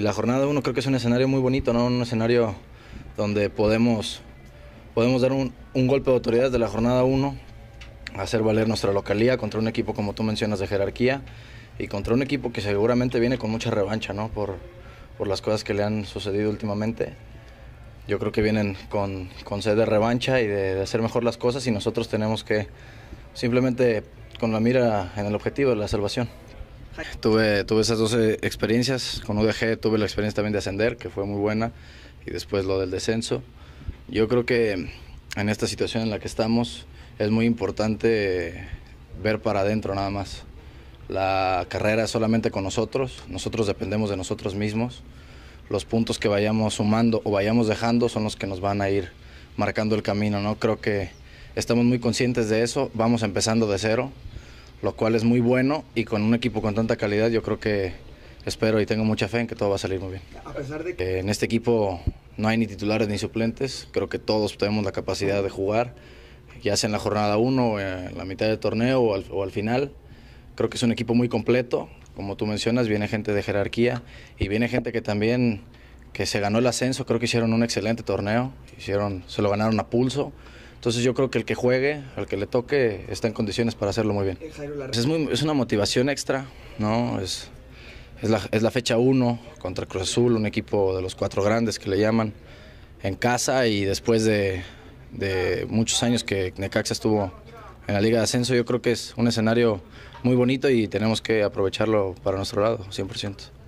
Y la jornada 1 creo que es un escenario muy bonito, ¿no? Un escenario donde podemos, podemos dar un, golpe de autoridad de la jornada 1, hacer valer nuestra localía contra un equipo, como tú mencionas, de jerarquía y contra un equipo que seguramente viene con mucha revancha, Por, las cosas que le han sucedido últimamente. Yo creo que vienen con, con sed de revancha y de, de hacer mejor las cosas y nosotros tenemos que simplemente con la mira en el objetivo de la salvación. Tuve, tuve esas dos eh, experiencias. Con UDG tuve la experiencia también de ascender, que fue muy buena, y después lo del descenso. Yo creo que en esta situación en la que estamos es muy importante ver para adentro nada más. La carrera es solamente con nosotros, nosotros dependemos de nosotros mismos. Los puntos que vayamos sumando o vayamos dejando son los que nos van a ir marcando el camino, ¿no? Creo que estamos muy conscientes de eso, vamos empezando de cero, lo cual es muy bueno y con un equipo con tanta calidad yo creo que espero y tengo mucha fe en que todo va a salir muy bien. Eh, en este equipo no hay ni titulares ni suplentes, creo que todos tenemos la capacidad de jugar, ya sea en la jornada 1, eh, en la mitad del torneo o al, final. Creo que es un equipo muy completo, como tú mencionas, viene gente de jerarquía y viene gente que también que se ganó el ascenso, creo que hicieron un excelente torneo, hicieron, se lo ganaron a pulso entonces yo creo que el que juegue, al que le toque, está en condiciones para hacerlo muy bien. Es, una motivación extra, ¿no? Es, la, fecha 1 contra Cruz Azul, un equipo de los cuatro grandes que le llaman, en casa y después de, de muchos años que Necaxa estuvo en la Liga de Ascenso, yo creo que es un escenario muy bonito y tenemos que aprovecharlo para nuestro lado, 100%.